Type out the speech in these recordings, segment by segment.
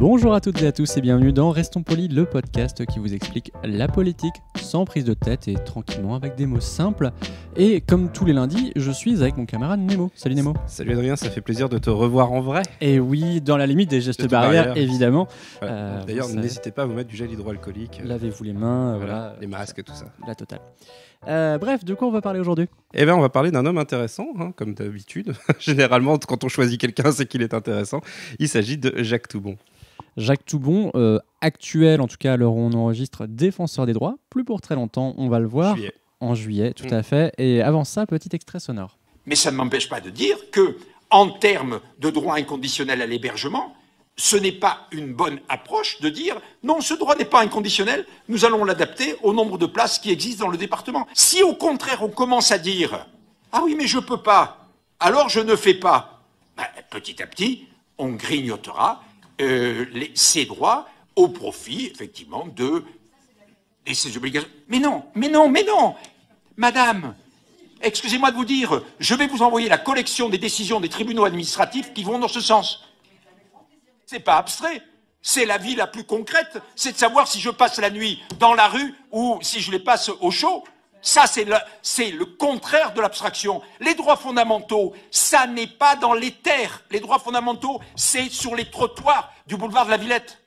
Bonjour à toutes et à tous et bienvenue dans Restons Polis, le podcast qui vous explique la politique sans prise de tête et tranquillement avec des mots simples. Et comme tous les lundis, je suis avec mon camarade Nemo. Salut Nemo. Salut Adrien, ça fait plaisir de te revoir en vrai. Et oui, dans la limite des gestes barrières, évidemment. Euh, D'ailleurs, n'hésitez pas à vous mettre du gel hydroalcoolique. Euh, Lavez-vous les mains, voilà, les masques, et tout ça. La totale. Euh, bref, de quoi on va parler aujourd'hui Eh bien, on va parler d'un homme intéressant, hein, comme d'habitude. Généralement, quand on choisit quelqu'un, c'est qu'il est intéressant. Il s'agit de Jacques Toubon. Jacques Toubon, euh, actuel en tout cas alors on enregistre, défenseur des droits, plus pour très longtemps, on va le voir. En juillet, tout mm. à fait. Et avant ça, petit extrait sonore. Mais ça ne m'empêche pas de dire que, en termes de droit inconditionnel à l'hébergement, ce n'est pas une bonne approche de dire non, ce droit n'est pas inconditionnel, nous allons l'adapter au nombre de places qui existent dans le département. Si au contraire on commence à dire ah oui, mais je ne peux pas, alors je ne fais pas, ben, petit à petit, on grignotera ses euh, droits au profit, effectivement, de et ses obligations. Mais non, mais non, mais non Madame, excusez-moi de vous dire, je vais vous envoyer la collection des décisions des tribunaux administratifs qui vont dans ce sens. C'est pas abstrait. C'est la vie la plus concrète, c'est de savoir si je passe la nuit dans la rue ou si je les passe au chaud. Ça, c'est le, contraire de l'abstraction. Les droits fondamentaux, ça n'est pas dans les terres. Les droits fondamentaux, c'est sur les trottoirs du boulevard de la Villette.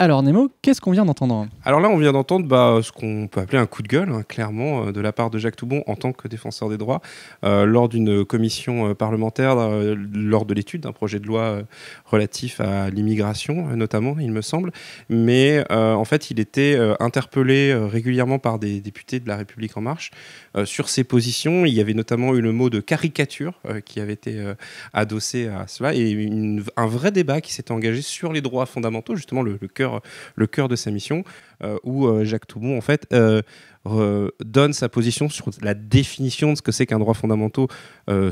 Alors Nemo, qu'est-ce qu'on vient d'entendre Alors là, on vient d'entendre bah, ce qu'on peut appeler un coup de gueule, hein, clairement, euh, de la part de Jacques Toubon en tant que défenseur des droits, euh, lors d'une commission euh, parlementaire, lors de l'étude d'un projet de loi relatif à l'immigration, notamment, il me semble. Mais en fait, il était interpellé régulièrement par des députés de La République En Marche sur ses positions. Il y avait notamment eu le mot de caricature qui avait été adossé à cela, et un vrai débat qui s'était engagé sur les droits fondamentaux, justement le, le cœur le cœur de sa mission, euh, où euh, Jacques Toubon, en fait, euh, donne sa position sur la définition de ce que c'est qu'un droit fondamental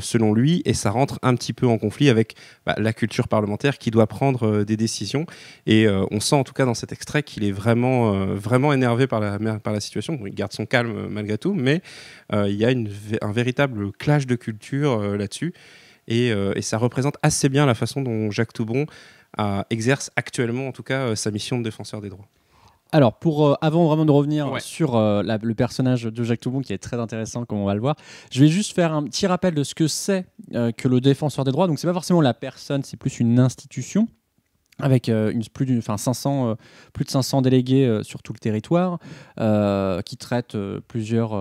selon lui, et ça rentre un petit peu en conflit avec bah, la culture parlementaire qui doit prendre des décisions. Et on sent en tout cas dans cet extrait qu'il est vraiment, vraiment énervé par la, par la situation. il garde son calme malgré tout, mais il y a un véritable clash de culture là-dessus. Et, et, ça représente assez bien la façon dont Jacques Toubon exerce actuellement, en tout cas, euh, sa mission de défenseur des droits. Alors, pour, euh, avant vraiment de revenir sur euh, le personnage de Jacques Toubon, qui est très intéressant, comme on va le voir, je vais juste faire un petit rappel de ce que c'est que le défenseur des droits. Donc, c'est pas forcément la personne, c'est plus une institution avec euh, plus, d'une, enfin 500, euh, plus de 500 délégués euh, sur tout le territoire, qui traitent plusieurs,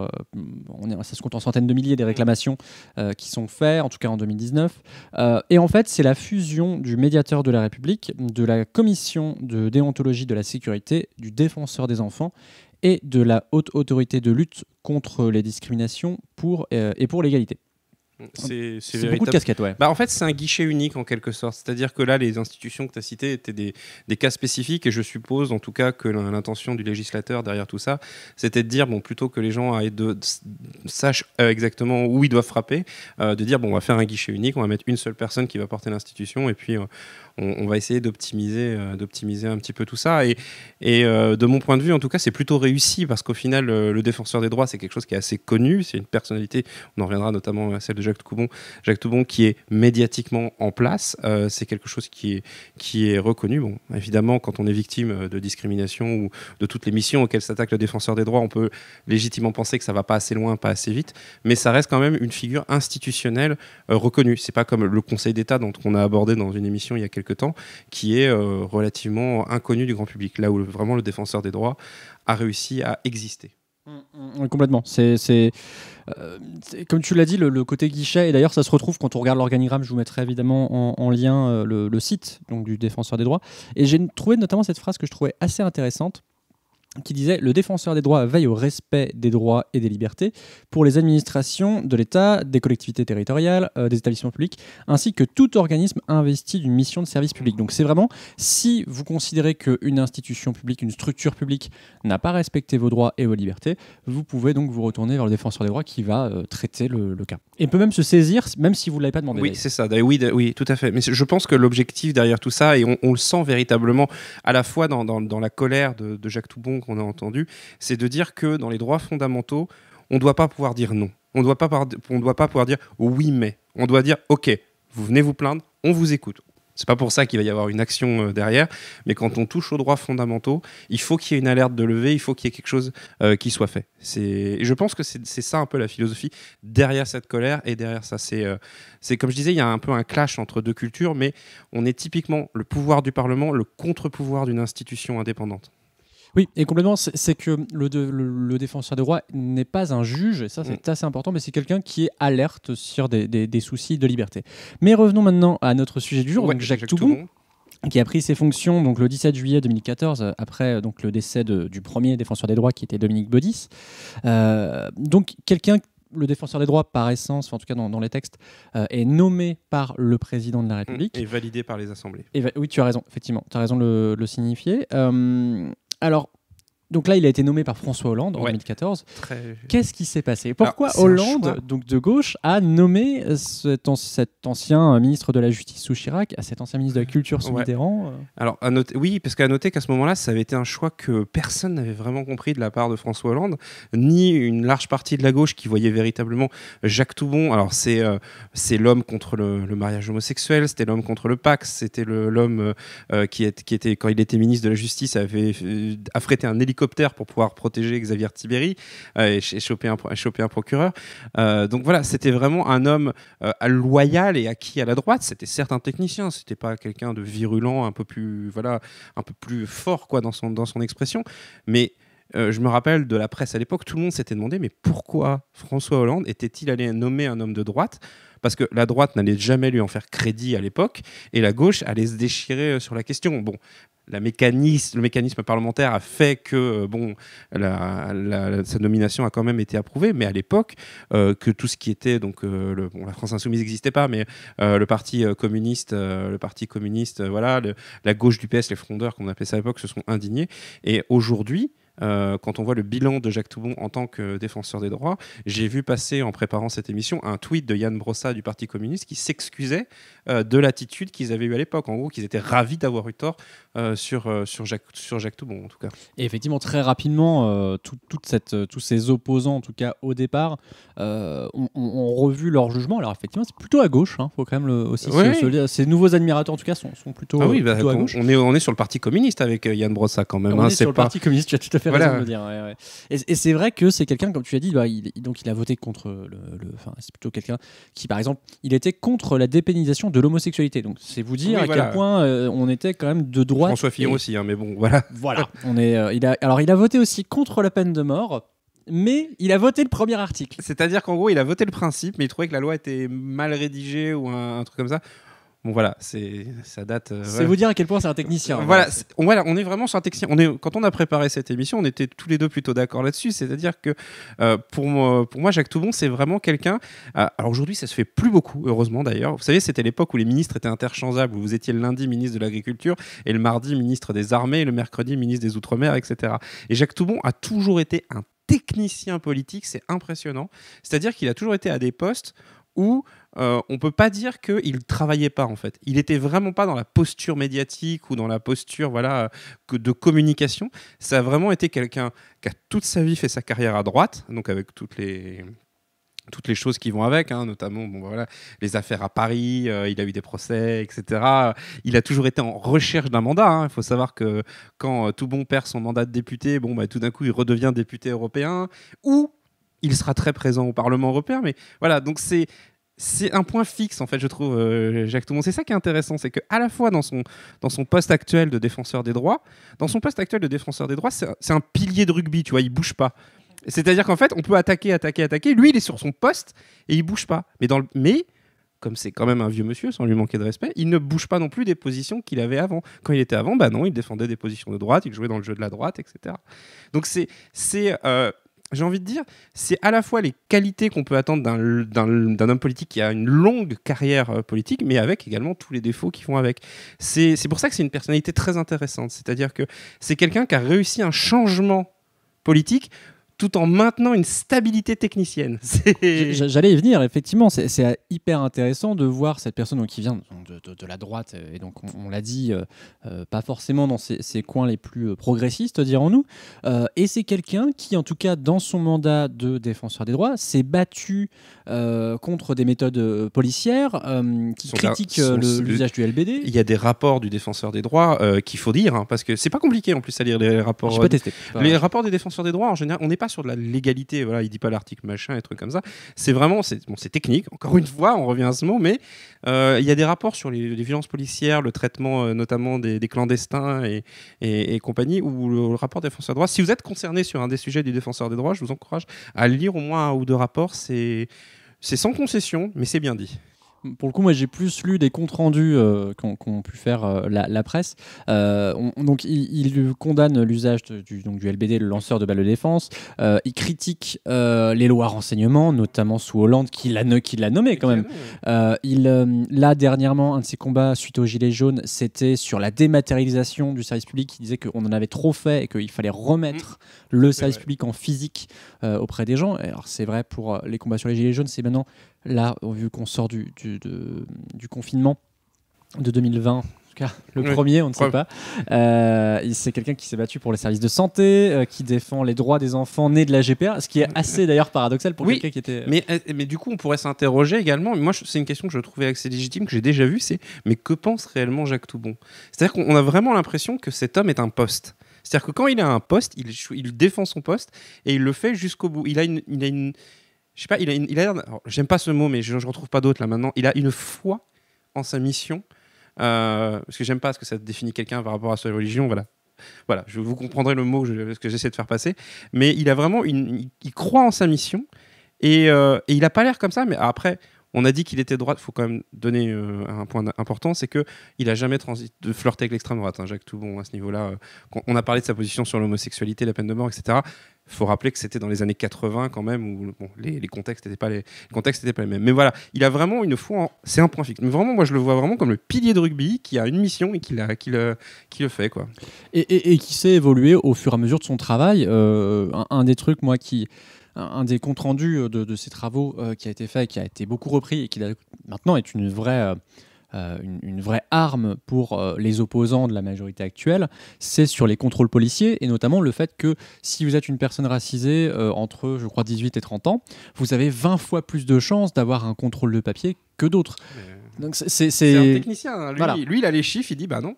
on est, ça se compte en centaines de milliers des réclamations qui sont faites, en tout cas en 2019. et en fait, c'est la fusion du médiateur de la République, de la commission de déontologie de la sécurité, du défenseur des enfants et de la haute autorité de lutte contre les discriminations pour, et pour l'égalité. C'est beaucoup de casquettes, ouais. Bah, en fait, c'est un guichet unique en quelque sorte. C'est-à-dire que là, les institutions que tu as citées étaient des, cas spécifiques et je suppose en tout cas que l'intention du législateur derrière tout ça, c'était de dire, bon, plutôt que les gens de, sachent euh, exactement où ils doivent frapper, euh, de dire, bon, on va faire un guichet unique, on va mettre une seule personne qui va porter l'institution et puis euh, on, va essayer d'optimiser d'optimiser un petit peu tout ça. Et, et de mon point de vue, en tout cas, c'est plutôt réussi parce qu'au final, le défenseur des droits, c'est quelque chose qui est assez connu, c'est une personnalité, on en reviendra notamment à celle de Jacques Toubon, Jacques Toubon qui est médiatiquement en place. Euh, c'est quelque chose qui est, qui est reconnu. Bon, évidemment, quand on est victime euh, de discrimination ou de toutes les missions auxquelles s'attaque le défenseur des droits, on peut légitimement penser que ça va pas assez loin, pas assez vite, mais ça reste quand même une figure institutionnelle reconnue. reconnue. C'est pas comme le Conseil d'État dont on a abordé dans une émission il y a quelques temps, qui est euh, relativement inconnu du grand public, là où vraiment le défenseur des droits a réussi à exister. Mm, mm, mm, complètement. C'est euh, comme tu l'as dit, le, côté guichet, et d'ailleurs ça se retrouve quand on regarde l'organigramme, je vous mettrai évidemment en, lien euh, le, le, site donc, du défenseur des droits. Et j'ai trouvé notamment cette phrase que je trouvais assez intéressante qui disait Le défenseur des droits veille au respect des droits et des libertés pour les administrations de l'État, des collectivités territoriales, euh, des établissements publics, ainsi que tout organisme investi d'une mission de service public. Donc c'est vraiment, si vous considérez qu'une institution publique, une structure publique n'a pas respecté vos droits et vos libertés, vous pouvez donc vous retourner vers le défenseur des droits qui va euh, traiter le, cas. Et peut même se saisir, même si vous ne l'avez pas demandé. Oui, c'est ça, oui, oui, tout à fait. Mais je pense que l'objectif derrière tout ça, et on, le sent véritablement à la fois dans, la colère de, de Jacques Toubon, qu'on a entendu, c'est de dire que dans les droits fondamentaux, on ne doit pas pouvoir dire non. On ne doit pas pouvoir dire oui mais. On doit dire ok, vous venez vous plaindre, on vous écoute. C'est pas pour ça qu'il va y avoir une action euh, derrière, mais quand on touche aux droits fondamentaux, il faut qu'il y ait une alerte de levée, il faut qu'il y ait quelque chose euh, qui soit fait. Et je pense que c'est ça un peu la philosophie derrière cette colère et derrière ça. Euh, c'est comme je disais, il y a un peu un clash entre deux cultures, mais on est typiquement le pouvoir du Parlement, le contre-pouvoir d'une institution indépendante. Oui, et complètement, c'est que le, le, défenseur des droits n'est pas un juge, et ça c'est mm. assez important, mais c'est quelqu'un qui est alerte sur des, soucis de liberté. Mais revenons maintenant à notre sujet du jour, donc Jacques, Jacques Toubon. qui a pris ses fonctions donc le 17 juillet 2014 après donc le décès du premier défenseur des droits qui était Dominique Baudis. Euh, donc quelqu'un le défenseur des droits, par essence, en tout cas dans, les textes, euh, est nommé par le président de la mm. République. Et validé par les assemblées. Et oui, tu as raison, effectivement, tu as raison de le, signifier. Euh, alors, donc là, il a été nommé par François Hollande en 2014. Euh, Qu'est-ce qui s'est passé Pourquoi Hollande, donc de gauche, a nommé cet, ancien ministre de la Justice sous Chirac à cet ancien ministre de la Culture sous Mitterrand euh Alors, à oui, parce qu'à noter qu'à ce moment-là, ça avait été un choix que personne n'avait vraiment compris de la part de François Hollande, ni une large partie de la gauche qui voyait véritablement Jacques Toubon. Alors, c'est euh, l'homme contre le, mariage homosexuel, c'était l'homme contre le PAX, c'était l'homme qui, qui, était, quand il était ministre de la Justice, avait affrété un hélicoptère pour pouvoir protéger Xavier Tiberi euh, et, choper un, choper un procureur. Euh, donc voilà, c'était vraiment un homme euh, loyal et acquis à la droite. C'était certes un technicien, c'était pas quelqu'un de virulent, un peu plus voilà, un peu plus fort quoi dans son dans son expression, mais je me rappelle de la presse à l'époque, tout le monde s'était demandé mais pourquoi François Hollande était-il allé nommer un homme de droite parce que la droite n'allait jamais lui en faire crédit à l'époque, et la gauche allait se déchirer euh, sur la question. Bon, la le mécanisme parlementaire a fait que euh, bon, sa nomination a quand même été approuvée, mais à l'époque, euh, que tout ce qui était donc le, bon, la France insoumise n'existait pas, mais le parti communiste, le parti communiste, voilà, la gauche du PS, les frondeurs, qu'on appelait ça à l'époque, se sont indignés. Et aujourd'hui, euh, quand on voit le bilan de Jacques Toubon en tant que défenseur des droits, j'ai vu passer en préparant cette émission un tweet de Yann Brossa du Parti communiste qui s'excusait euh, de l'attitude qu'ils avaient eue à l'époque. En gros, qu'ils étaient ravis d'avoir eu tort euh, sur, sur, Jacques, sur Jacques Toubon, en tout cas. Et effectivement, très rapidement, toute cette, tous ces opposants, en tout cas au départ, ont, revu leur jugement. Alors, effectivement, c'est plutôt à gauche, il hein. faut quand même le, aussi ces nouveaux admirateurs, en tout cas, sont, plutôt, ah oui, bah, à gauche. On est, on est sur le Parti communiste avec Yann Brossa quand même. On hein. est sur le Parti communiste, tu as tout à fait dire. Et, c'est vrai que c'est quelqu'un, comme tu as dit, bah, il, donc il a voté contre le. enfin, c'est plutôt quelqu'un qui, par exemple, il était contre la dépénalisation de l'homosexualité. Donc c'est vous dire à quel point euh, on était quand même de droite. François Fillon aussi, hein, mais bon, voilà. Voilà. on est, euh, il a, alors il a voté aussi contre la peine de mort mais il a voté le premier article. C'est-à-dire qu'en gros, il a voté le principe, mais il trouvait que la loi était mal rédigée ou un, un truc comme ça. Bon voilà, c'est ça date. Euh, c'est vous dire à quel point c'est un technicien. Euh, voilà, on, est vraiment sur un technicien. On quand on a préparé cette émission, on était tous les deux plutôt d'accord là-dessus. C'est-à-dire que euh, pour, moi, Jacques Toubon, c'est vraiment quelqu'un. alors aujourd'hui, ça se fait plus beaucoup, heureusement d'ailleurs. Vous savez, c'était l'époque où les ministres étaient interchangeables. vous étiez le lundi ministre de l'Agriculture et le mardi ministre des Armées, et le mercredi ministre des Outre-mer, etc. Et Jacques Toubon a toujours été un technicien politique, c'est impressionnant. C'est-à-dire qu'il a toujours été à des postes où euh, on peut pas dire qu'il travaillait pas en fait. Il n'était vraiment pas dans la posture médiatique ou dans la posture voilà de communication. Ça a vraiment été quelqu'un qui a toute sa vie fait sa carrière à droite, donc avec toutes les toutes les choses qui vont avec, hein, notamment bon, voilà, les affaires à Paris, euh, il a eu des procès, etc. Il a toujours été en recherche d'un mandat. Hein. Il faut savoir que quand euh, tout bon perd son mandat de député, bon, bah, tout d'un coup, il redevient député européen, ou il sera très présent au Parlement européen. Mais voilà, donc c'est c'est un point fixe en fait, je trouve, euh, Jacques Toumont. C'est ça qui est intéressant, c'est qu'à la fois dans son dans son poste actuel de défenseur des droits, dans son poste actuel de défenseur des droits, c'est un pilier de rugby, tu vois, il bouge pas. C'est-à-dire qu'en fait, on peut attaquer, attaquer, attaquer. Lui, il est sur son poste et il bouge pas. Mais dans le mais comme c'est quand même un vieux monsieur, sans lui manquer de respect, il ne bouge pas non plus des positions qu'il avait avant. Quand il était avant, bah non, il défendait des positions de droite, il jouait dans le jeu de la droite, etc. Donc c'est c'est euh, j'ai envie de dire, c'est à la fois les qualités qu'on peut attendre d'un homme politique qui a une longue carrière euh, politique, mais avec également tous les défauts qui vont avec. C'est pour ça que c'est une personnalité très intéressante. C'est-à-dire que c'est quelqu'un qui a réussi un changement politique tout en maintenant une stabilité technicienne. J'allais y venir, effectivement. C'est hyper intéressant de voir cette personne qui vient de, la droite, et donc on, l'a dit, euh, euh, pas forcément dans ses, coins les plus euh, progressistes, dirons-nous. et c'est quelqu'un qui, en tout cas, dans son mandat de défenseur des droits, s'est battu contre des méthodes policières qui critiquent l'usage du LBD. Il y a des rapports du défenseur des droits qu'il faut dire, hein, parce que c'est pas compliqué en plus à lire les rapports. Je tester. Les rapports des défenseurs des droits, en général, on n'est pas sur de la légalité. Voilà, il dit pas l'article machin et trucs comme ça. C'est vraiment, c'est bon, technique. Encore une fois, on revient à ce mot, mais euh, il y a des rapports sur les, violences policières, le traitement euh, notamment des, clandestins et, et, compagnie, ou le, rapport défenseur des droits. Si vous êtes concerné sur un des sujets du défenseur des droits, je vous encourage à lire au moins un ou deux rapports. C'est c'est sans concession, mais c'est bien dit pour le coup, moi j'ai plus lu des comptes rendus euh, qu'on qu'ont pu faire euh, la, presse. Euh, donc il, condamne l'usage du, du LBD, le lanceur de balles de défense. il critique les lois renseignement, notamment sous Hollande, qui l'a qui nommé quand même. il, là, dernièrement, un de ses combats suite aux Gilets jaunes, c'était sur la dématérialisation du service public. Il disait qu'on en avait trop fait et qu'il fallait remettre mmh. le service public en physique auprès des gens. alors c'est vrai pour les combats sur les Gilets jaunes, c'est maintenant là, vu qu'on sort du, du, confinement de 2020, le premier, on ne sait pas, euh, c'est quelqu'un qui s'est battu pour les services de santé, euh, qui défend les droits des enfants nés de la GPA, ce qui est assez d'ailleurs paradoxal pour quelqu'un qui était... Euh, mais, mais du coup, on pourrait s'interroger également, moi c'est une question que je trouvais assez légitime, que j'ai déjà vue, c'est mais que pense réellement Jacques Toubon C'est-à-dire qu'on a vraiment l'impression que cet homme est un poste. C'est-à-dire que quand il a un poste, il, il défend son poste et il le fait jusqu'au bout. Il a il a une je sais pas, il a, il j'aime pas ce mot, mais je, ne retrouve pas d'autre là maintenant. Il a une foi en sa mission, euh, parce que j'aime pas ce que ça définit quelqu'un par rapport à sa religion, voilà. Voilà, je vous comprendrez le mot ce que j'essaie de faire passer, mais il a vraiment une, croit en sa mission et, euh, il n'a pas l'air comme ça, mais après, on a dit qu'il était droite, il faut quand même donner euh, un point important, c'est qu'il n'a jamais transit de flirté avec l'extrême droite, hein, Jacques Toubon, à ce niveau-là. Euh, on a parlé de sa position sur l'homosexualité, la peine de mort, etc. Il faut rappeler que c'était dans les années 80 quand même, où les, contextes n'étaient pas, les, pas les mêmes. Mais voilà, il a vraiment une foi, c'est un point fixe. Mais vraiment, moi je le vois vraiment comme le pilier de rugby qui a une mission et qui, le, fait. Quoi. Et, qui s'est évolué au fur et à mesure de son travail. Euh, un, des trucs, moi, qui, un, des comptes rendus euh, de, ces travaux euh, qui a été fait, qui a été beaucoup repris et qui maintenant est une vraie, euh, une, vraie arme pour les opposants de la majorité actuelle, c'est sur les contrôles policiers et notamment le fait que si vous êtes une personne racisée entre, je crois, 18 et 30 ans, vous avez 20 fois plus de chances d'avoir un contrôle de papier que d'autres. c'est un technicien, hein. lui, lui, il a les chiffres, il dit bah non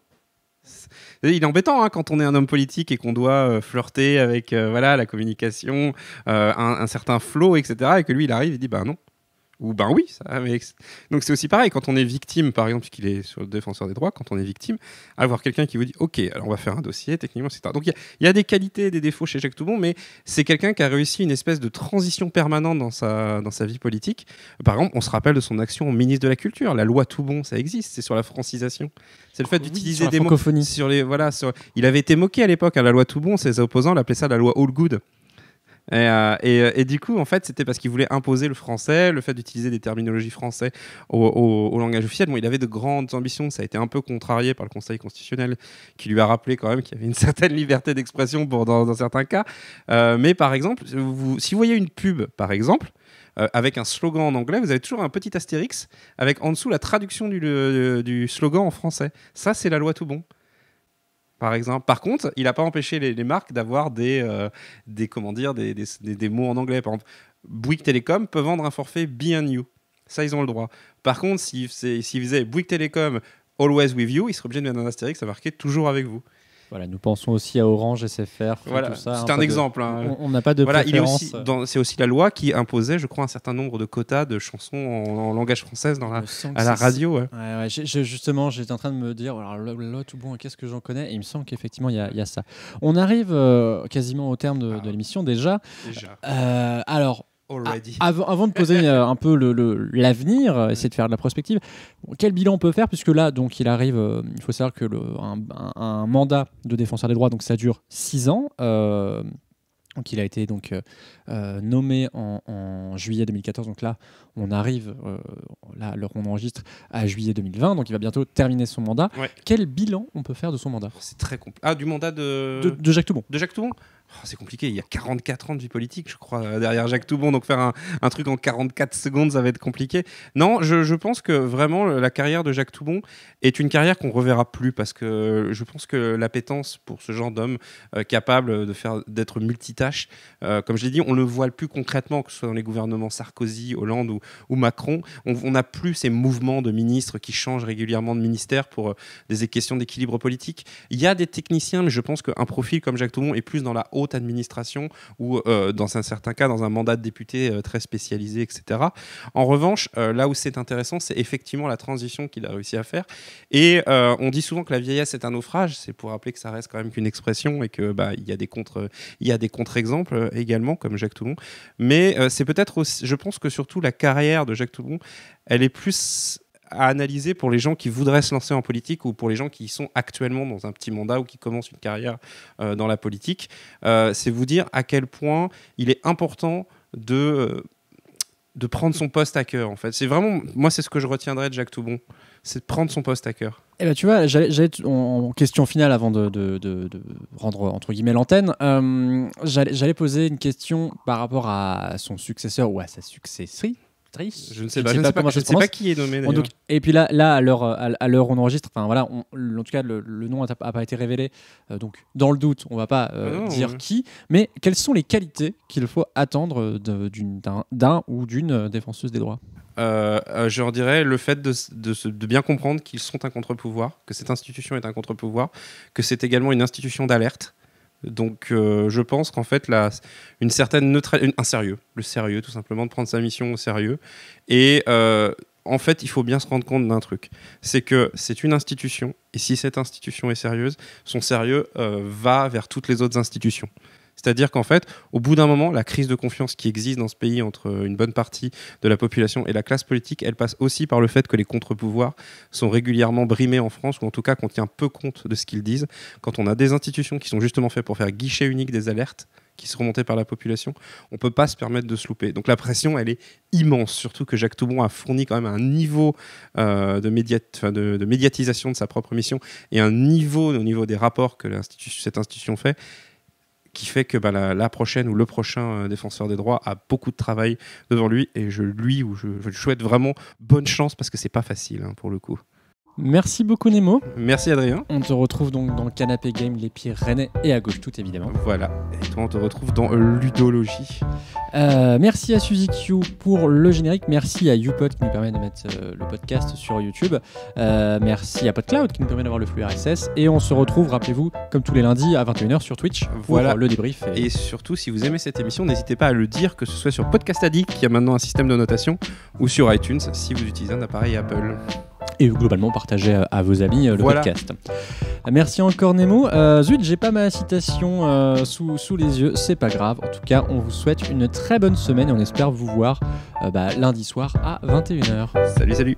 il est embêtant hein, quand on est un homme politique et qu'on doit euh, flirter avec euh, voilà la communication, euh, un, certain flow, etc. Et que lui, il arrive, il dit bah non, ou ben oui, ça, donc c'est aussi pareil quand on est victime, par exemple, puisqu'il est sur le défenseur des droits, quand on est victime, avoir quelqu'un qui vous dit, ok, alors on va faire un dossier, techniquement, etc. Donc il y, a des qualités, des défauts chez Jacques Toubon, mais c'est quelqu'un qui a réussi une espèce de transition permanente dans sa dans sa vie politique. Par exemple, on se rappelle de son action au ministre de la Culture, la loi Toubon, ça existe, c'est sur la francisation, c'est le fait d'utiliser des mots sur les voilà, il avait été moqué à l'époque à hein, la loi Toubon, ses opposants l'appelaient ça la loi All Good. Euh, euh, et, du coup, en fait, c'était parce qu'il voulait imposer le français, le fait d'utiliser des terminologies françaises au, langage officiel. Bon, il avait de grandes ambitions, ça a été un peu contrarié par le Conseil constitutionnel qui lui a rappelé quand même qu'il y avait une certaine liberté d'expression dans, certains cas. Euh, mais par exemple, si vous voyez une pub, par exemple, avec un slogan en anglais, vous avez toujours un petit astérix avec en dessous la traduction du slogan en français. Ça, c'est la loi tout bon par exemple. Par contre, il n'a pas empêché les, marques d'avoir des, euh, des, comment des, mots en anglais. Par exemple, Bouygues Telecom peut vendre un forfait bien You. Ça, ils ont le droit. Par contre, s'ils si, vous faisaient Bouygues Telecom Always With You, ils seraient obligés de mettre un astérix à marquer toujours avec vous. Voilà, nous pensons aussi à Orange, SFR, tout ça. C'est hein, un exemple. Hein. On n'a pas de voilà, C'est aussi la loi qui imposait, je crois, un certain nombre de quotas de chansons en, langage français dans la, à la radio. justement, j'étais en train de me dire, alors là, tout bon, qu'est-ce que j'en connais Et il me semble qu'effectivement, il y, a ça. On arrive euh, quasiment au terme de, ah. l'émission déjà. déjà. Euh, alors, ah, avant, de poser euh, un peu l'avenir, le, essayer de faire de la prospective, quel bilan on peut faire Puisque là, donc, il arrive, euh, il faut savoir que un, mandat de défenseur des droits, donc ça dure 6 ans. Euh, donc il a été donc nommé en, juillet 2014. Donc là, on arrive, là, on enregistre, à juillet 2020. Donc il va bientôt terminer son mandat. Quel bilan on peut faire de son mandat C'est très Ah, du mandat de... Jacques Toubon. De Jacques Toubon Oh, c'est compliqué, il y a 44 ans de vie politique, je crois, euh, derrière Jacques Toubon, donc faire un, truc en 44 secondes, ça va être compliqué. Non, je, pense que vraiment, la carrière de Jacques Toubon est une carrière qu'on reverra plus, parce que euh, je pense que l'appétence pour ce genre d'homme euh, capable de faire d'être multitâche, comme je l'ai dit, on le voit plus concrètement, que ce soit dans les gouvernements Sarkozy, Hollande ou, Macron, on n'a plus ces mouvements de ministres qui changent régulièrement de ministère pour des questions d'équilibre politique. Il y a des techniciens, mais je pense qu'un profil comme Jacques Toubon est plus dans la haute haute administration ou euh, dans un certain cas dans un mandat de député euh, très spécialisé, etc. En revanche, euh, là où c'est intéressant, c'est effectivement la transition qu'il a réussi à faire. Et on dit souvent que la vieillesse est un naufrage. C'est pour rappeler que ça reste quand même qu'une expression et que bah, il y a des contre il contre-exemples également comme Jacques Toulon. Mais c'est peut-être aussi je pense que surtout la carrière de Jacques Toulon, elle est plus à analyser pour les gens qui voudraient se lancer en politique ou pour les gens qui sont actuellement dans un petit mandat ou qui commencent une carrière euh, dans la politique, euh, c'est vous dire à quel point il est important de, euh, de prendre son poste à cœur. En fait, c'est vraiment moi, c'est ce que je retiendrai de Jacques Toubon, c'est de prendre son poste à cœur. Eh ben, tu vois, en, question finale avant de, de, rendre entre guillemets l'antenne. j'allais poser une question par rapport à son successeur ou à sa succession. Je ne sais pas, je pas qui est nommé. et puis là, là à l'heure à l'heure on enregistre, enfin voilà, en tout cas le, nom n'a pas été révélé, euh, donc dans le doute, on va pas euh, ah dire qui. Mais quelles sont les qualités qu'il faut attendre d'un ou d'une défenseuse des droits euh, je leur dirais le fait de, de bien comprendre qu'ils sont un contre-pouvoir, que cette institution est un contre-pouvoir, que c'est également une institution d'alerte, donc euh, je pense qu'en fait, une certaine neutralité, un sérieux, le sérieux tout simplement, de prendre sa mission au sérieux. Et euh, en fait, il faut bien se rendre compte d'un truc, c'est que c'est une institution, et si cette institution est sérieuse, son sérieux euh, va vers toutes les autres institutions. C'est-à-dire qu'en fait, au bout d'un moment, la crise de confiance qui existe dans ce pays entre une bonne partie de la population et la classe politique, elle passe aussi par le fait que les contre-pouvoirs sont régulièrement brimés en France, ou en tout cas qu'on tient peu compte de ce qu'ils disent. Quand on a des institutions qui sont justement faites pour faire guichet unique des alertes, qui sont remontées par la population, on ne peut pas se permettre de se louper. Donc la pression, elle est immense, surtout que Jacques Toubon a fourni quand même un niveau euh, de, médiatisation de sa propre mission et un niveau au niveau des rapports que cette institution fait qui fait que bah, la, prochaine ou le prochain euh, défenseur des droits a beaucoup de travail devant lui et je lui ou je, souhaite vraiment bonne chance parce que c'est pas facile hein, pour le coup. Merci beaucoup Nemo. Merci Adrien. On te retrouve donc dans Canapé Game, les pieds rennais et à gauche tout évidemment. Voilà. Et toi on te retrouve dans euh, Ludologie. Euh, merci à Suzy pour le générique. Merci à YouPod qui nous permet de mettre euh, le podcast sur YouTube. merci à PodCloud qui nous permet d'avoir le flux RSS. Et on se retrouve, rappelez-vous, comme tous les lundis à 21h sur Twitch pour voilà. le débrief. Et... et... surtout, si vous aimez cette émission, n'hésitez pas à le dire, que ce soit sur Podcast Addict qui a maintenant un système de notation ou sur iTunes si vous utilisez un appareil Apple et globalement partagez à, vos amis euh, le podcast. Merci encore Nemo. Euh, zut, j'ai pas ma citation euh, sous, les yeux, c'est pas grave. En tout cas, on vous souhaite une très bonne semaine et on espère vous voir bah, lundi soir à 21h. Salut, salut